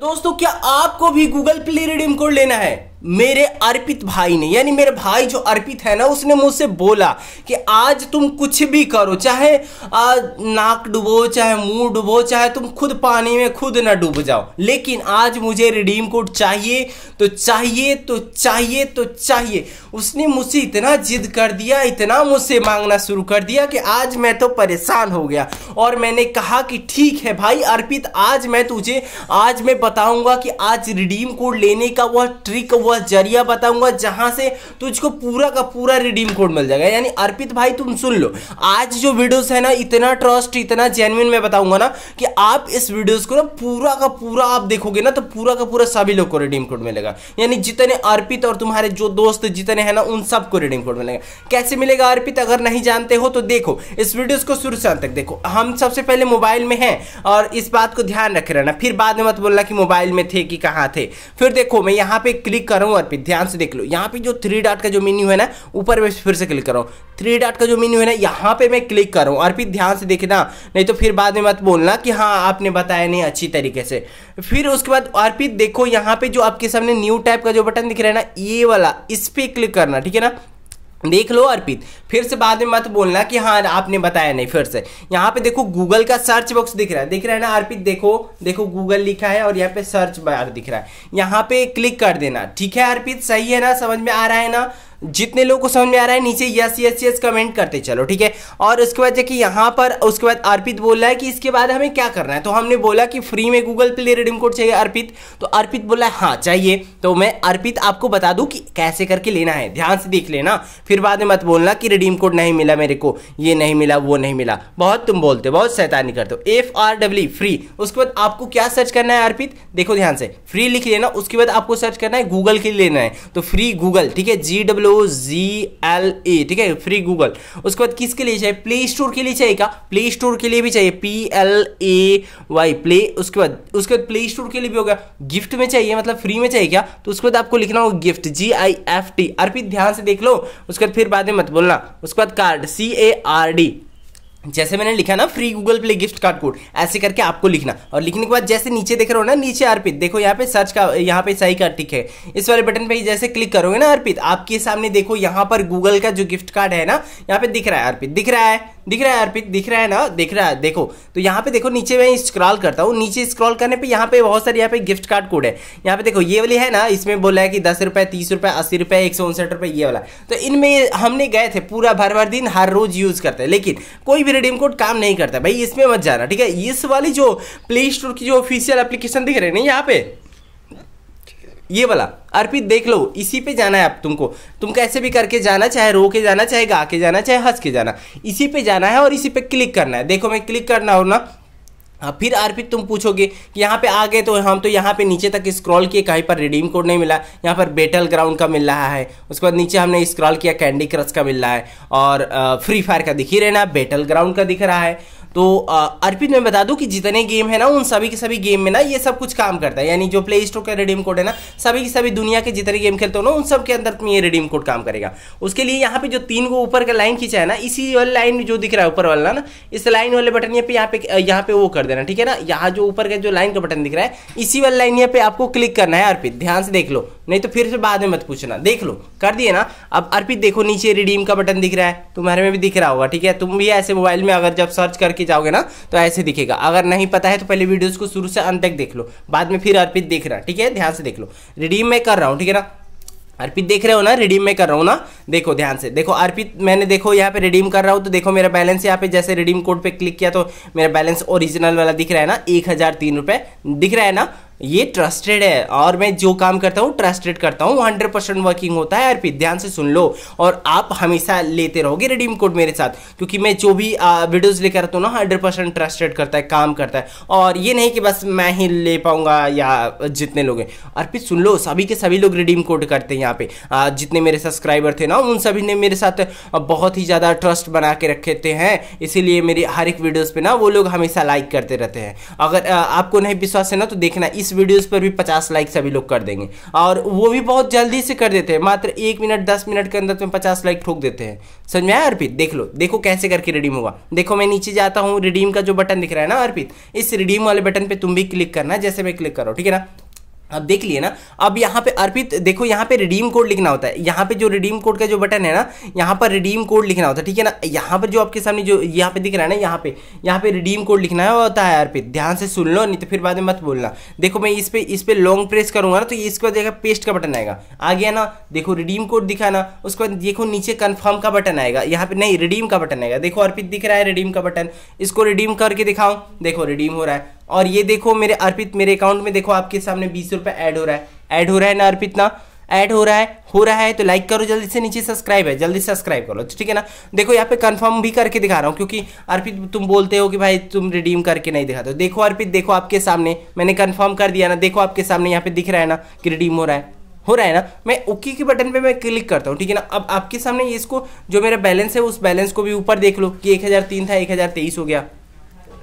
दोस्तों क्या आपको भी गूगल प्ले रिडीम कोड लेना है मेरे अर्पित भाई ने यानी मेरे भाई जो अर्पित है ना उसने मुझसे बोला कि आज तुम कुछ भी करो चाहे नाक डुबो चाहे मुंह डुबो चाहे तुम खुद पानी में खुद ना डूब जाओ लेकिन आज मुझे रिडीम कोड चाहिए तो चाहिए तो चाहिए तो चाहिए उसने मुझसे इतना जिद कर दिया इतना मुझसे मांगना शुरू कर दिया कि आज मैं तो परेशान हो गया और मैंने कहा कि ठीक है भाई अर्पित आज मैं तुझे आज मैं बताऊंगा कि आज रिडीम कोड लेने का वह ट्रिक वह वह जरिया बताऊंगा जहां से तुझको पूरा का पूरा रिडीम कोड मिल जाएगा यानी अर्पित भाई तुम सुन लो आज जो वीडियोस है ना इतना ट्रस्ट इतना जेनविन मैं बताऊंगा ना कि आप इस वीडियोस को ना पूरा का पूरा आप देखोगे ना तो पूरा का पूरा सभी लोग को रिडीम कोड मिलेगा यानी जितने अर्पित और तुम्हारे जो दोस्त जितने हैं ना उन सबको रिडीम कोड मिलेगा कैसे मिलेगा अर्पित अगर नहीं जानते हो तो देखो इस वीडियोस को शुरू से अंत तक देखो हम सबसे पहले मोबाइल में है और इस बात को ध्यान रखे रहना फिर बाद में मत बोलना कि मोबाइल में थे कि कहाँ थे फिर देखो मैं यहाँ पे क्लिक कर रहा हूँ और फिर ध्यान से देख लो यहाँ पे जो थ्री डॉट का जो मेन्यू है ना ऊपर में फिर से क्लिक कर रहा हूँ थ्री डॉट का जो मेन्यू है ना यहाँ पे मैं क्लिक कर रहा हूँ और फिर ध्यान से देखना नहीं तो फिर बाद में मत बोलना कि हाँ आपने बताया नहीं अच्छी तरीके से फिर उसके बाद और फिर देखो यहाँ पे जो आपके सामने न्यू टाइप का जो बटन दिख रहा है ना ये वाला इस पर क्लिक करना ठीक है ना देख लो अर्पित फिर से बाद में मत बोलना कि हाँ आपने बताया नहीं फिर से यहाँ पे देखो गूगल का सर्च बॉक्स दिख रहा है दिख रहा है ना अर्पित देखो देखो गूगल लिखा है और यहाँ पे सर्च बार दिख रहा है यहाँ पे क्लिक कर देना ठीक है अर्पित सही है ना समझ में आ रहा है ना जितने लोगों को समझ में आ रहा है नीचे यस यस यस कमेंट करते चलो ठीक है और उसके बाद देखिए यहाँ पर उसके बाद अर्पित बोल रहा है कि इसके बाद हमें क्या करना है तो हमने बोला कि फ्री में गूगल पे रिडीम कोड चाहिए अर्पित तो अर्पित बोला है हाँ चाहिए तो मैं अर्पित आपको बता दूँ कि कैसे करके लेना है ध्यान से देख लेना फिर बाद में मत बोलना कि रिडीम कोड नहीं मिला मेरे को ये नहीं मिला वो नहीं मिला बहुत तुम बोलते हो बहुत शैतानी करते हो एफ आर डब्ल्यू फ्री उसके बाद आपको क्या सर्च करना है अर्पित देखो ध्यान से फ्री लिख लेना उसके बाद आपको सर्च करना है गूगल के लिए लेना है तो फ्री गूगल ठीक है जी W O G L A ठीक है फ्री गूगल उसके बाद किसके लिए चाहिए प्ले स्टोर के लिए चाहिए क्या प्ले स्टोर के लिए भी चाहिए P L A Y play उसके बाद उसके बाद प्ले स्टोर के लिए भी होगा गिफ्ट में चाहिए मतलब फ्री में चाहिए क्या तो उसके बाद आपको लिखना होगा gift G I F T Arpit ध्यान से देख लो उसके बाद फिर बाद में मत बोलना उसके बाद card C A R D जैसे मैंने लिखा ना free Google Play gift card code ऐसे करके आपको लिखना और लिखने के बाद जैसे नीचे देख रहे हो ना नीचे अर्पित देखो यहाँ पे सर्च का यहाँ पे सही कार्ड टिक है इस वाले बटन पे जैसे क्लिक करोगे ना अर्पित आपके सामने देखो यहाँ पर गूगल का जो गिफ्ट कार्ड है ना यहाँ पे दिख रहा है अर्पित दिख रहा है दिख रहा है अर्पित दिख रहा है ना दिख रहा है देखो तो यहाँ पे देखो नीचे मैं स्क्रॉल करता हूँ नीचे स्क्रॉल करने पे यहाँ पे बहुत सारे यहाँ पे गिफ्ट कार्ड कोड है यहाँ पे देखो ये वाली है ना इसमें बोला है कि दस रुपये तीस रुपये अस्सी रुपये एक सौ उनसठ रुपये ये वाला तो इनमें हमने गए थे पूरा भर भर दिन हर रोज यूज़ करते हैं लेकिन कोई भी रिडीम कोड काम नहीं करता भाई इसमें मत जाना ठीक है इस वाली जो प्ले स्टोर की जो ऑफिशियल एप्लीकेशन दिख रहे हैं ना यहाँ पे ये वाला अर्पित देख लो इसी पे जाना है आप तुमको तुम कैसे भी करके जाना चाहे रो के जाना चाहे गा के जाना चाहे हंस के जाना इसी पे जाना है और इसी पे क्लिक करना है देखो मैं क्लिक करना हो ना फिर अर्पित तुम पूछोगे कि यहाँ पे आ गए तो हम तो यहाँ पे नीचे तक स्क्रॉल किए कहीं पर रिडीम कोड नहीं मिला यहाँ पर बेटल ग्राउंड का मिल रहा है उसके बाद नीचे हमने स्क्रॉल किया कैंडी क्रश का मिल रहा है और फ्री फायर का दिख ही रहना बेटल ग्राउंड का दिख रहा है तो अर्पित मैं बता दूं कि जितने गेम है ना उन सभी के सभी गेम में ना ये सब कुछ काम करता है यानी जो प्ले स्टोर का रिडीम कोड है ना सभी की सभी दुनिया के जितने गेम खेलते हो ना उन सब के अंदर ये रिडीम कोड काम करेगा उसके लिए यहाँ पे जो तीन को ऊपर का लाइन खींचा है ना इसी वाली लाइन जो दिख रहा है ऊपर वाला ना इस लाइन वाले बटन ये पे यहाँ पे यहाँ पे वो कर देना ठीक है ना यहाँ जो ऊपर का जो लाइन का बटन दिख रहा है इसी वाली लाइन यहाँ पे आपको क्लिक करना है अर्पित ध्यान से देख लो नहीं तो फिर से बाद में मत पूछना देख लो कर दिए ना अब अर्पित देखो नीचे रिडीम का बटन दिख रहा है तुम्हारे में भी दिख रहा होगा ठीक है तुम भी ऐसे मोबाइल में अगर जब सर्च करके करके जाओगे ना तो ऐसे दिखेगा अगर नहीं पता है तो पहले वीडियोज़ को शुरू से अंत तक देख लो बाद में फिर अर्पित देख रहा ठीक है ध्यान से देख लो रिडीम मैं कर रहा हूँ ठीक है ना अर्पित देख रहे हो ना रिडीम में कर रहा हूँ ना देखो ध्यान से देखो अर्पित मैंने देखो यहाँ पे रिडीम कर रहा हूँ तो देखो मेरा बैलेंस यहाँ पे जैसे रिडीम कोड पे क्लिक किया तो मेरा बैलेंस ओरिजिनल वाला दिख रहा है ना एक हज़ार तीन रुपये दिख रहा है ना ये ट्रस्टेड है और मैं जो काम करता हूँ ट्रस्टेड करता हूँ हंड्रेड परसेंट वर्किंग होता है फिर ध्यान से सुन लो और आप हमेशा लेते रहोगे रिडीम कोड मेरे साथ क्योंकि मैं जो भी वीडियोज लेकर आता हूँ ना हंड्रेड परसेंट ट्रस्टेड करता है काम करता है और ये नहीं कि बस मैं ही ले पाऊंगा या जितने लोग हैं फिर सुन लो सभी के सभी लोग रिडीम कोड करते हैं यहाँ पे जितने मेरे सब्सक्राइबर थे ना उन सभी ने मेरे साथ बहुत ही ज़्यादा ट्रस्ट बना के रखे हैं इसीलिए मेरी हर एक वीडियोज़ पर ना वो लोग हमेशा लाइक करते रहते हैं अगर आपको नहीं विश्वास है ना तो देखना इस वीडियोस पर भी 50 लाइक सभी लोग कर देंगे और वो भी बहुत जल्दी से कर देते हैं मात्र एक मिनट दस मिनट के अंदर तुम्हें पचास लाइक ठोक देते हैं समझ में आया अर्पित देख लो देखो कैसे करके रिडीम होगा देखो मैं नीचे जाता हूँ रिडीम का जो बटन दिख रहा है ना अर्पित इस रिडीम वाले बटन पर तुम भी क्लिक करना जैसे मैं क्लिक करो ठीक है ना अब देख लिए ना अब यहाँ पे अर्पित देखो यहाँ पे रिडीम कोड लिखना होता है यहाँ पे जो रिडीम कोड का जो बटन है ना यहाँ पर रिडीम कोड लिखना होता है ठीक है ना यहाँ पर जो आपके सामने जो यहाँ पे दिख रहा है ना यहाँ पे यहाँ पे रिडीम कोड लिखना है होता है अर्पित ध्यान से सुन लो नहीं तो फिर बाद में मत बोलना देखो मैं इस पर इस पर लॉन्ग प्रेस करूँगा ना तो इसके बाद देखा पेस्ट का बटन आएगा आ गया ना देखो रिडीम कोड दिखा ना उसके बाद देखो नीचे कन्फर्म का बटन आएगा यहाँ पे नहीं रिडीम का बटन आएगा देखो अर्पित दिख रहा है रिडीम का बटन इसको रिडीम करके दिखाओ देखो रिडीम हो रहा है और ये देखो मेरे अर्पित मेरे अकाउंट में देखो आपके सामने बीस रुपये ऐड हो रहा है ऐड हो रहा है ना अर्पित ना ऐड हो रहा है हो रहा है तो लाइक करो जल्दी से नीचे सब्सक्राइब है जल्दी सब्सक्राइब करो तो ठीक है ना देखो यहाँ पे कंफर्म भी करके दिखा रहा हूँ क्योंकि अर्पित तुम बोलते हो कि भाई तुम रिडीम करके नहीं दिखाते देखो अर्पित देखो आपके सामने मैंने कंफर्म कर दिया ना देखो आपके सामने यहाँ पे दिख रहा है ना कि रिडीम हो रहा है हो रहा है ना मैं ओके के बटन पे मैं क्लिक करता हूँ ठीक है ना अब आपके सामने इसको जो मेरा बैलेंस है उस बैलेंस को भी ऊपर देख लो कि एक हज़ार तीन था एक हज़ार तेईस हो गया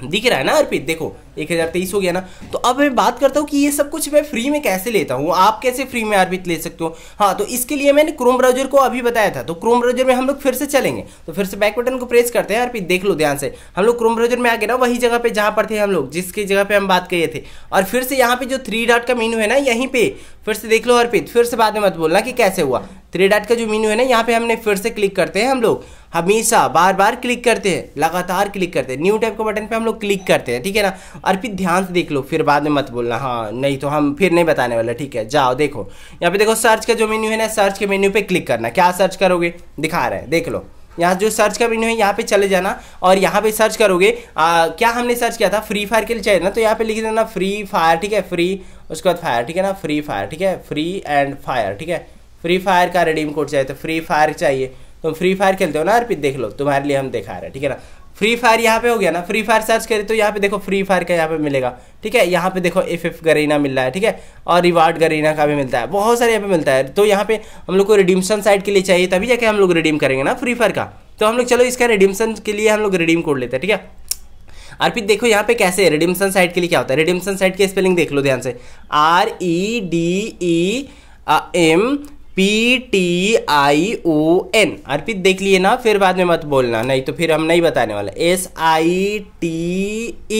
दिख रहा है ना अर्पित देखो एक हज़ार तेईस हो गया ना तो अब मैं बात करता हूँ कि ये सब कुछ मैं फ्री में कैसे लेता हूँ आप कैसे फ्री में अर्पित ले सकते हो हाँ तो इसके लिए मैंने क्रोम ब्राउजर को अभी बताया था तो क्रोम ब्राउजर में हम लोग फिर से चलेंगे तो फिर से बैक बटन को प्रेस करते हैं अर्पित देख लो ध्यान से हम लोग क्रोम ब्राउजर में आ गए ना वही जगह पर जहाँ पर थे हम लोग जिसकी जगह पर हम बात किए थे और फिर से यहाँ पर जो थ्री डॉट का मीनू है ना यहीं पर फिर से देख लो अर्पित फिर से बाद में मत बोलना कि कैसे हुआ थ्री डॉट का जो मीनू है ना यहाँ पर हमने फिर से क्लिक करते हैं हम लोग हमेशा बार बार क्लिक करते हैं लगातार क्लिक करते हैं न्यू टाइप के बटन पे हम लोग क्लिक करते हैं ठीक है ना और फिर ध्यान से देख लो फिर बाद में मत बोलना हाँ नहीं तो हम फिर नहीं बताने वाला ठीक है जाओ देखो यहाँ पे देखो सर्च का जो मेन्यू है ना सर्च के मेन्यू पे क्लिक करना क्या सर्च करोगे दिखा रहे हैं देख लो यहाँ जो सर्च का मेन्यू है यहाँ पे चले जाना और यहाँ पे सर्च करोगे आ, क्या हमने सर्च किया था फ्री फायर के लिए चाहिए ना तो यहाँ पे लिख देना फ्री फायर ठीक है फ्री उसके बाद फायर ठीक है ना फ्री फायर ठीक है फ्री एंड फायर ठीक है फ्री फायर का रिडीम कोड चाहिए तो फ्री फायर चाहिए तुम फ्री फायर खेलते हो ना अर्पित देख लो तुम्हारे लिए हम दिखा रहे ठीक है ना फ्री फायर यहाँ पे हो गया ना फ्री फायर सर्च करे तो यहाँ पे देखो फ्री फायर का यहाँ पे मिलेगा ठीक है यहाँ पे देखो एफ एफ गरीना मिल रहा है ठीक है और रिवार्ड गरीना का भी मिलता है बहुत सारे यहाँ पे मिलता है तो यहाँ पे हम लोग को रिडीमशन साइट के लिए चाहिए तभी जाके हम लोग रिडीम करेंगे ना फ्री फायर का तो हम लोग चलो इसका रिडीमशन के लिए हम लोग रिडीम कोड लेते हैं ठीक है अर्पित देखो यहाँ पे कैसे है रिडीमशन साइट के लिए क्या होता है रिडीमशन साइट की स्पेलिंग देख लो ध्यान से R E D E M P T I O N Arpit देख लिए ना फिर बाद में मत बोलना नहीं तो फिर हम नहीं बताने वाला S I T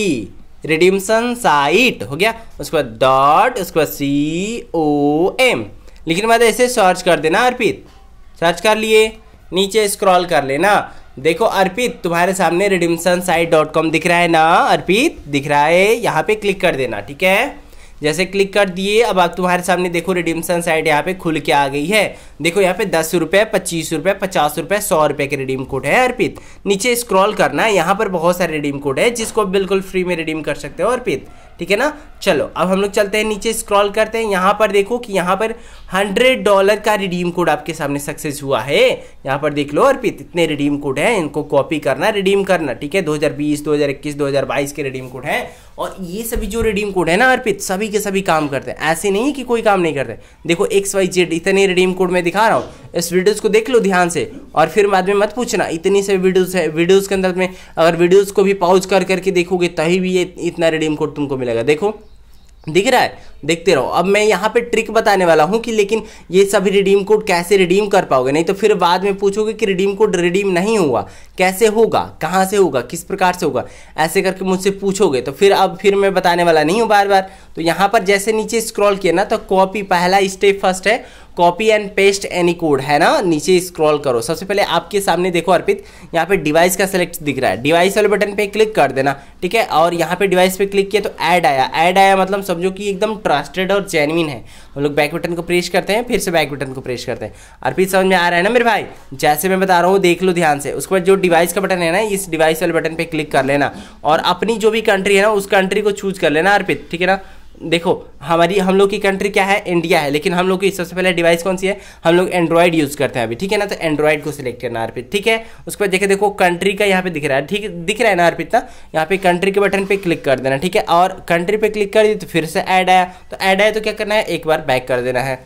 E redemption site हो गया उसके बाद डॉट उसके बाद सी ओ एम लेकिन बाद ऐसे सर्च कर देना अर्पित सर्च कर लिए नीचे स्क्रॉल कर लेना देखो अर्पित तुम्हारे सामने रिडिमसन साइट डॉट कॉम दिख रहा है ना अर्पित दिख रहा है यहाँ पे क्लिक कर देना ठीक है जैसे क्लिक कर दिए अब आप तुम्हारे सामने देखो रिडीमसन साइट यहाँ पे खुल के आ गई है देखो यहाँ पे दस रुपये पच्चीस रुपये पचास रुपये सौ रुपये के रिडीम कोड है अर्पित नीचे स्क्रॉल करना है यहाँ पर बहुत सारे रिडीम कोड है जिसको बिल्कुल फ्री में रिडीम कर सकते हो अर्पित ठीक है ना चलो अब हम लोग चलते हैं नीचे स्क्रॉल करते हैं यहाँ पर देखो कि यहाँ पर हंड्रेड डॉलर का रिडीम कोड आपके सामने सक्सेस हुआ है यहाँ पर देख लो अर्पित इतने रिडीम कोड हैं इनको कॉपी करना रिडीम करना ठीक है 2020 2021 2022 के रिडीम कोड हैं और ये सभी जो रिडीम कोड है ना अर्पित सभी के सभी काम करते हैं ऐसे नहीं कि कोई काम नहीं करते देखो एक्स वाई जेड इतने रिडीम कोड मैं दिखा रहा हूँ इस वीडियोज़ को देख लो ध्यान से और फिर बाद में मत पूछना इतनी से वीडियोज़ है वीडियोज़ के अंदर में अगर वीडियोज़ को भी पॉज कर करके देखोगे तभी भी ये इतना रिडीम कोड तुमको मिले मिलेगा देखो दिख रहा है देखते रहो अब मैं यहाँ पे ट्रिक बताने वाला हूँ कि लेकिन ये सभी रिडीम कोड कैसे रिडीम कर पाओगे नहीं तो फिर बाद में पूछोगे कि रिडीम कोड रिडीम नहीं हुआ कैसे होगा कहाँ से होगा किस प्रकार से होगा ऐसे करके मुझसे पूछोगे तो फिर अब फिर मैं बताने वाला नहीं हूँ बार बार तो यहाँ पर जैसे नीचे स्क्रॉल किया ना तो कॉपी पहला स्टेप फर्स्ट है copy and paste any code है ना नीचे स्क्रॉल करो सबसे पहले आपके सामने देखो अर्पित यहाँ पे डिवाइस का सेलेक्ट दिख रहा है डिवाइस वाले बटन पे क्लिक कर देना ठीक है और यहाँ पे डिवाइस पे क्लिक किया तो ऐड आया ऐड आया मतलब समझो कि एकदम ट्रस्टेड और जेनविन है हम लोग बैक बटन को प्रेस करते हैं फिर से बैक बटन को प्रेस करते हैं अर्पित समझ में आ रहा है ना मेरे भाई जैसे मैं बता रहा हूँ देख लो ध्यान से उसके बाद जो डिवाइस का बटन है ना इस डिवाइस वाले बटन पर क्लिक कर लेना और अपनी जो भी कंट्री है ना उस कंट्री को चूज कर लेना अर्पित ठीक है ना देखो हमारी हम लोग की कंट्री क्या है इंडिया है लेकिन हम लोग की सबसे पहले डिवाइस कौन सी है हम लोग एंड्रॉयड यूज़ करते हैं अभी ठीक है ना तो एंड्रॉयड को सिलेक्ट करना आरपी ठीक है उसके बाद देखिए देखो कंट्री का यहाँ पे दिख रहा है ठीक दिख रहा है ना आरपी इतना यहाँ पे कंट्री के बटन पे क्लिक कर देना ठीक है और कंट्री पे क्लिक कर दी तो फिर से ऐड आया तो ऐड आया तो क्या करना है एक बार बैक कर देना है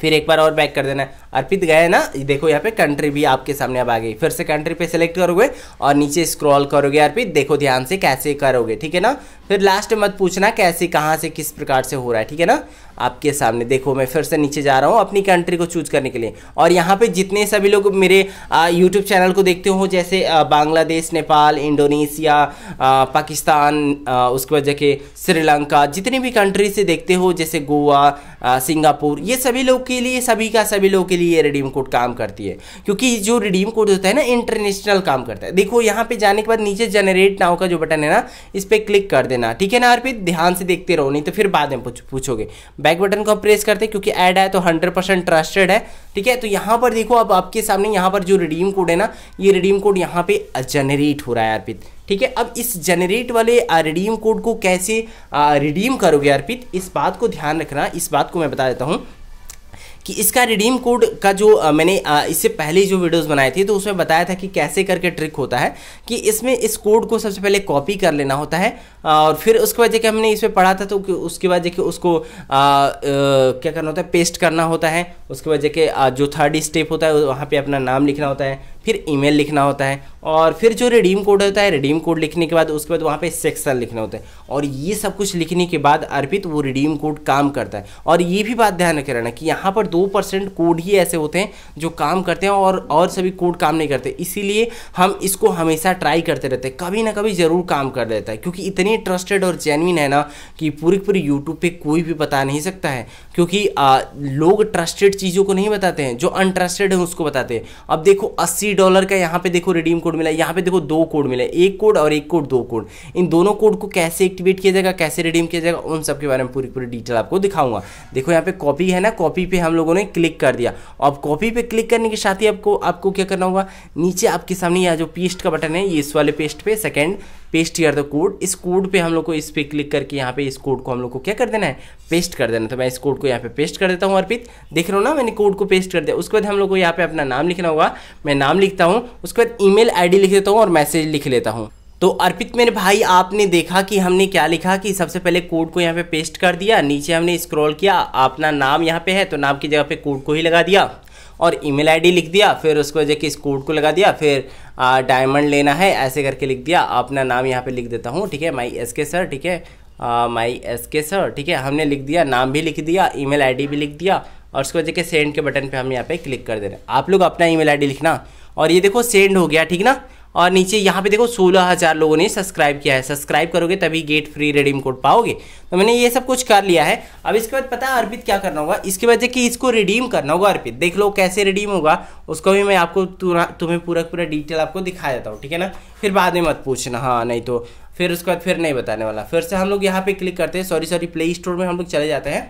फिर एक बार और बैक कर देना है अर्पित गए ना देखो यहाँ पे कंट्री भी आपके सामने अब आ गई फिर से कंट्री पे सेलेक्ट करोगे और नीचे स्क्रॉल करोगे अर्पित देखो ध्यान से कैसे करोगे ठीक है ना फिर लास्ट में मत पूछना कैसे कहाँ से किस प्रकार से हो रहा है ठीक है ना आपके सामने देखो मैं फिर से नीचे जा रहा हूँ अपनी कंट्री को चूज करने के लिए और यहाँ पे जितने सभी लोग मेरे यूट्यूब चैनल को देखते हो जैसे बांग्लादेश नेपाल इंडोनेशिया पाकिस्तान उसके बाद जाके श्रीलंका जितनी भी कंट्री से देखते हो जैसे गोवा सिंगापुर ये सभी लोग के लिए सभी का सभी लोग के लिए रिडीम कोड काम करती है क्योंकि जो रिडीम कोड होता है ना इंटरनेशनल काम करता है देखो यहाँ पर जाने के बाद नीचे जनरेट नाव का जो बटन है ना इस पर क्लिक कर दे देना ठीक है ना अर्पित ध्यान से देखते रहो नहीं तो फिर बाद में पूछ पूछोगे बैक बटन को प्रेस करते क्योंकि ऐड है तो हंड्रेड परसेंट ट्रस्टेड है ठीक है तो यहाँ पर देखो अब आपके सामने यहाँ पर जो रिडीम कोड है ना ये रिडीम कोड यहाँ पे जनरेट हो रहा है अर्पित ठीक है अब इस जनरेट वाले रिडीम कोड को कैसे रिडीम करोगे अर्पित इस बात को ध्यान रखना इस बात को मैं बता देता हूँ कि इसका रिडीम कोड का जो आ, मैंने आ, इससे पहले जो वीडियोस बनाए थे तो उसमें बताया था कि कैसे करके ट्रिक होता है कि इसमें इस कोड को सबसे पहले कॉपी कर लेना होता है और फिर उसके बाद देखिए हमने इसमें पढ़ा था तो उसके बाद देखिए उसको आ, आ, क्या करना होता है पेस्ट करना होता है उसके बाद देखिए जो थर्ड स्टेप होता है वहाँ पे अपना नाम लिखना होता है फिर ईमेल लिखना होता है और फिर जो रिडीम कोड होता है रिडीम कोड लिखने के बाद उसके बाद वहाँ पे सेक्शन लिखना होता है और ये सब कुछ लिखने के बाद अर्पित वो रिडीम कोड काम करता है और ये भी बात ध्यान रखे रहना कि यहाँ पर दो परसेंट कोड ही ऐसे होते हैं जो काम करते हैं और और सभी कोड काम नहीं करते इसीलिए हम इसको हमेशा ट्राई करते रहते हैं कभी ना कभी ज़रूर काम कर देता है क्योंकि इतनी इतनी ट्रस्टेड और जेनविन है ना कि पूरी पूरी यूट्यूब पे कोई भी बता नहीं सकता है क्योंकि आ, लोग ट्रस्टेड चीज़ों को नहीं बताते हैं जो अनट्रस्टेड है उसको बताते हैं अब देखो अस्सी डॉलर का यहाँ पे देखो रिडीम कोड मिला यहाँ पे देखो दो कोड मिला एक कोड और एक कोड दो कोड इन दोनों कोड को कैसे एक्टिवेट किया जाएगा कैसे रिडीम किया जाएगा उन सब के बारे में पूरी पूरी डिटेल आपको दिखाऊंगा देखो यहाँ पे कॉपी है ना कॉपी पे हम लोगों ने क्लिक कर दिया अब कॉपी पे क्लिक करने के साथ ही आपको आपको क्या करना होगा नीचे आपके सामने यहाँ जो पेस्ट का बटन है ये इस वाले पेस्ट पे सेकेंड पेस्ट कर दो कोड इस कोड पे हम लोग को इस पर क्लिक करके यहाँ पे इस कोड को हम लोग को क्या कर देना है पेस्ट कर देना तो मैं इस कोड को यहाँ पे पेस्ट कर देता हूँ अर्पित देख रहा हूँ ना मैंने कोड को पेस्ट कर दिया उसके बाद हम लोग को यहाँ पे अपना नाम लिखना होगा मैं नाम लिखता हूँ उसके बाद ई मेल लिख देता हूँ और मैसेज लिख लेता हूँ तो अर्पित मेरे भाई आपने देखा कि हमने क्या लिखा कि सबसे पहले कोड को यहाँ पे पेस्ट कर दिया नीचे हमने स्क्रॉल किया अपना नाम यहाँ पे है तो नाम की जगह पे कोड को ही लगा दिया और ईमेल आईडी लिख दिया फिर उसको जो कि इस कोड को लगा दिया फिर डायमंड लेना है ऐसे करके लिख दिया अपना नाम यहाँ पे लिख देता हूँ ठीक है माई एस के सर ठीक है माई एस के सर ठीक है हमने लिख दिया नाम भी लिख दिया ई मेल भी लिख दिया और उसको देखिए सेंड के बटन पे हम यहाँ पे क्लिक कर दे रहे हैं आप लोग अपना ईमेल आईडी लिखना और ये देखो सेंड हो गया ठीक ना और नीचे यहाँ पे देखो सोलह हज़ार लोगों ने सब्सक्राइब किया है सब्सक्राइब करोगे तभी गेट फ्री रिडीम कोड पाओगे तो मैंने ये सब कुछ कर लिया है अब इसके बाद पता है अर्पित क्या करना होगा इसके बाद देखिए इसको रिडीम करना होगा अर्पित देख लो कैसे रिडीम होगा उसको भी मैं आपको तुम्हें पूरा पूरा डिटेल आपको दिखा देता हूँ ठीक है ना फिर बाद में मत पूछना हाँ नहीं तो फिर उसके बाद फिर नहीं बताने वाला फिर से हम लोग यहाँ पे क्लिक करते हैं सॉरी सॉरी प्ले स्टोर में हम लोग चले जाते हैं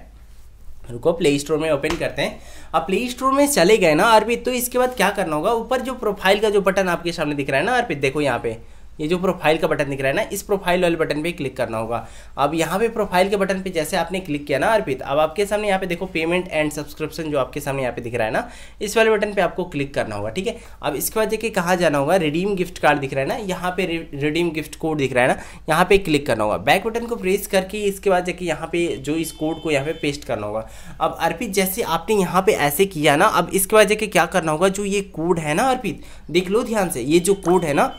रुको प्ले स्टोर में ओपन करते हैं आप प्ले स्टोर में चले गए ना अर्पित तो इसके बाद क्या करना होगा ऊपर जो प्रोफाइल का जो बटन आपके सामने दिख रहा है ना अर्पित देखो यहाँ पे ये जो प्रोफाइल का बटन दिख रहा है ना इस प्रोफाइल वाले बटन पे क्लिक करना होगा अब यहाँ पे प्रोफाइल के बटन पे जैसे आपने क्लिक किया ना अर्पित अब आपके सामने यहाँ पे देखो पेमेंट एंड सब्सक्रिप्शन जो आपके सामने यहाँ पे दिख रहा है ना इस वाले बटन पे आपको क्लिक करना होगा ठीक है अब इसके बाद देखिए कहाँ जाना होगा रिडीम गिफ्ट कार्ड दिख रहा है ना यहाँ पे रिडीम गिफ्ट कोड दिख रहा है ना यहाँ पे क्लिक करना होगा बैक बटन को प्रेस करके इसके बाद देखिए यहाँ पे जो इस कोड को यहाँ पे पेस्ट करना होगा अब अर्पित जैसे आपने यहाँ पे ऐसे किया ना अब इसके बाद जाके क्या करना होगा जो ये कोड है ना अर्पित देख लो ध्यान से ये जो कोड है ना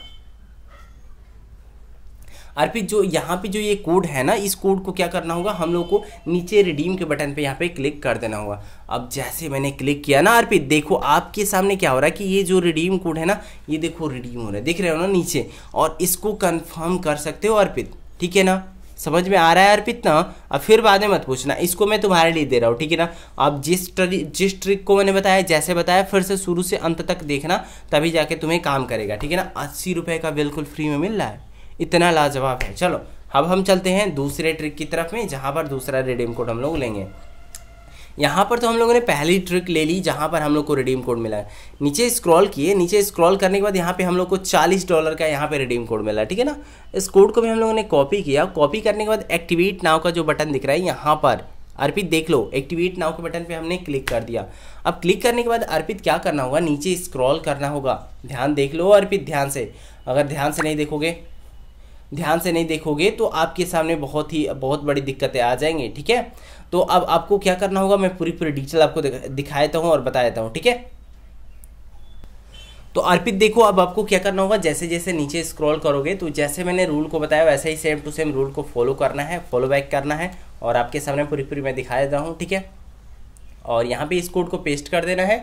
अर्पित जो यहाँ पे जो ये कोड है ना इस कोड को क्या करना होगा हम लोग को नीचे रिडीम के बटन पे यहाँ पे क्लिक कर देना होगा अब जैसे मैंने क्लिक किया ना अर्पित देखो आपके सामने क्या हो रहा है कि ये जो रिडीम कोड है ना ये देखो रिडीम हो रहा है देख रहे हो ना नीचे और इसको कन्फर्म कर सकते हो अर्पित ठीक है ना समझ में आ रहा है अर्पित ना अब फिर बाद में मत पूछना इसको मैं तुम्हारे लिए दे रहा हूँ ठीक है ना अब जिस ट्री जिस ट्रिक को मैंने बताया जैसे बताया फिर से शुरू से अंत तक देखना तभी जाके तुम्हें काम करेगा ठीक है ना अस्सी रुपये का बिल्कुल फ्री में मिल रहा है इतना लाजवाब है चलो अब हम चलते हैं दूसरे ट्रिक की तरफ में जहाँ पर दूसरा रिडीम कोड हम लोग लेंगे यहाँ पर तो हम लोगों ने पहली ट्रिक ले ली जहाँ पर हम लोग को रिडीम कोड मिला है नीचे स्क्रॉल किए नीचे स्क्रॉल करने के बाद यहाँ पे हम लोग को 40 डॉलर का यहाँ पे रिडीम कोड मिला ठीक है ना इस कोड को भी हम लोगों ने कॉपी किया कॉपी करने के बाद एक्टिवेट नाव का जो बटन दिख रहा है यहाँ पर अर्पित देख लो एक्टिवेट नाव के बटन पर हमने क्लिक कर दिया अब क्लिक करने के बाद अर्पित क्या करना होगा नीचे स्क्रॉल करना होगा ध्यान देख लो अर्पित ध्यान से अगर ध्यान से नहीं देखोगे ध्यान से नहीं देखोगे तो आपके सामने बहुत ही बहुत बड़ी दिक्कतें आ जाएंगी ठीक है तो अब आपको क्या करना होगा मैं पूरी पूरी डिटेल आपको दिखा देता हूँ और बता देता हूँ ठीक है तो अर्पित देखो अब आपको क्या करना होगा जैसे जैसे नीचे स्क्रॉल करोगे तो जैसे मैंने रूल को बताया वैसे ही सेम टू सेम रूल को फॉलो करना है फॉलो बैक करना है और आपके सामने पूरी पूरी मैं दिखा देता हूँ ठीक है और यहाँ पे इस कोड को पेस्ट कर देना है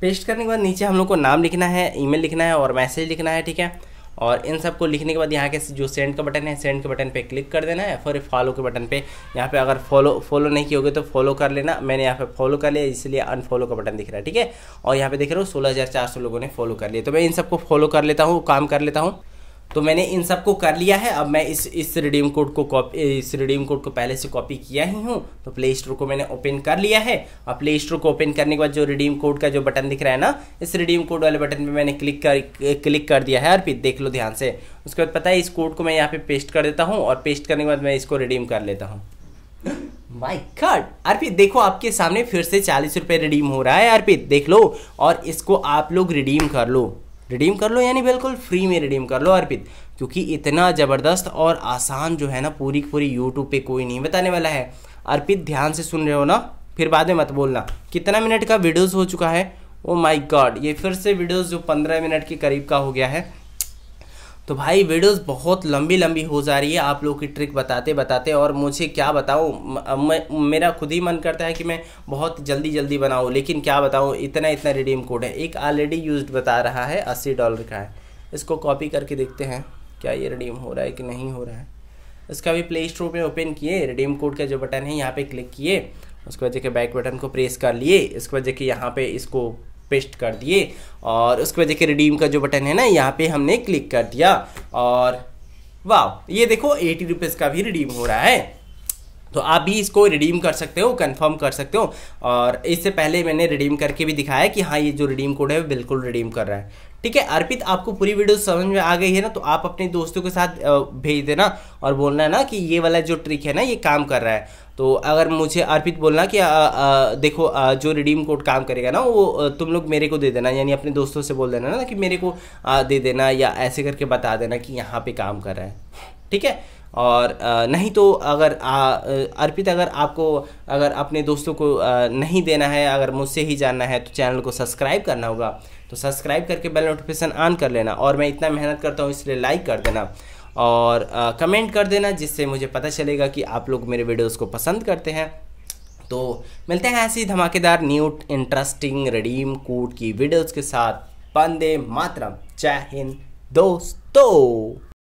पेस्ट करने के बाद नीचे हम लोग को नाम लिखना है ईमेल लिखना है और मैसेज लिखना है ठीक है और इन सबको लिखने के बाद यहाँ के जो सेंड का बटन है सेंड के बटन पे क्लिक कर देना है फिर फॉलो के बटन पे यहाँ पे अगर फॉलो फॉलो नहीं किए तो फॉलो कर लेना मैंने यहाँ पे फॉलो कर लिया इसलिए अनफॉलो का बटन दिख रहा है ठीक है और यहाँ पे देख रहे हो सोलह लोगों ने फॉलो कर लिया तो मैं इन सबको फॉलो कर लेता हूँ काम कर लेता हूँ तो मैंने इन सब को कर लिया है अब मैं इस इस रिडीम कोड को कॉपी इस रिडीम कोड को पहले से कॉपी किया ही हूँ तो प्ले स्टोर को मैंने ओपन कर लिया है और प्ले स्टोर को ओपन करने के बाद जो रिडीम कोड का जो बटन दिख रहा है ना इस रिडीम कोड वाले बटन पे मैंने क्लिक कर क्लिक कर दिया है अर्पित देख लो ध्यान से उसके बाद पता है इस कोड को मैं यहाँ पे पेस्ट कर देता हूँ और पेस्ट करने के बाद मैं इसको रिडीम कर लेता हूँ माई कार्ड अर्पित देखो आपके सामने फिर से चालीस रुपये रिडीम हो रहा है अर्पित देख लो और इसको आप लोग रिडीम कर लो रिडीम कर लो यानी बिल्कुल फ्री में रिडीम कर लो अर्पित क्योंकि इतना ज़बरदस्त और आसान जो है ना पूरी पूरी यूट्यूब पे कोई नहीं बताने वाला है अर्पित ध्यान से सुन रहे हो ना फिर बाद में मत बोलना कितना मिनट का वीडियोज़ हो चुका है ओ माई गॉड ये फिर से वीडियोज़ जो पंद्रह मिनट के करीब का हो गया है तो भाई वीडियोस बहुत लंबी लंबी हो जा रही है आप लोग की ट्रिक बताते बताते और मुझे क्या बताऊँ मेरा खुद ही मन करता है कि मैं बहुत जल्दी जल्दी बनाऊँ लेकिन क्या बताऊँ इतना इतना रिडीम कोड है एक ऑलरेडी यूज बता रहा है अस्सी डॉलर का है इसको कॉपी करके देखते हैं क्या ये रिडीम हो रहा है कि नहीं हो रहा है इसका भी प्ले स्टोर में ओपन किए रिडीम कोड का जो बटन है यहाँ पे क्लिक किए उसके बाद देखिए बैक बटन को प्रेस कर लिए इसके बाद देखिए यहाँ पर इसको पेस्ट कर दिए और उसके बाद देखिए रिडीम का जो बटन है ना यहाँ पे हमने क्लिक कर दिया और वाह ये देखो एटी रुपीज़ का भी रिडीम हो रहा है तो आप भी इसको रिडीम कर सकते हो कंफर्म कर सकते हो और इससे पहले मैंने रिडीम करके भी दिखाया कि हाँ ये जो रिडीम कोड है बिल्कुल रिडीम कर रहा है ठीक है अर्पित आपको पूरी वीडियो समझ में आ गई है ना तो आप अपने दोस्तों के साथ भेज देना और बोलना है ना कि ये वाला जो ट्रिक है ना ये काम कर रहा है तो अगर मुझे अर्पित बोलना कि आ, आ, देखो आ, जो रिडीम कोड काम करेगा ना वो तुम लोग मेरे को दे देना यानी अपने दोस्तों से बोल देना ना कि मेरे को आ, दे देना या ऐसे करके बता देना कि यहाँ पे काम कर रहा है ठीक है और नहीं तो अगर अर्पित अगर आपको अगर अपने दोस्तों को नहीं देना है अगर मुझसे ही जानना है तो चैनल को सब्सक्राइब करना होगा तो सब्सक्राइब करके बेल नोटिफिकेशन ऑन कर लेना और मैं इतना मेहनत करता हूँ इसलिए लाइक कर देना और कमेंट कर देना जिससे मुझे पता चलेगा कि आप लोग मेरे वीडियोज़ को पसंद करते हैं तो मिलते हैं ऐसी धमाकेदार न्यू इंटरेस्टिंग रडीम कूट की वीडियोज़ के साथ पंदे मातरम जय हिंद दोस्तों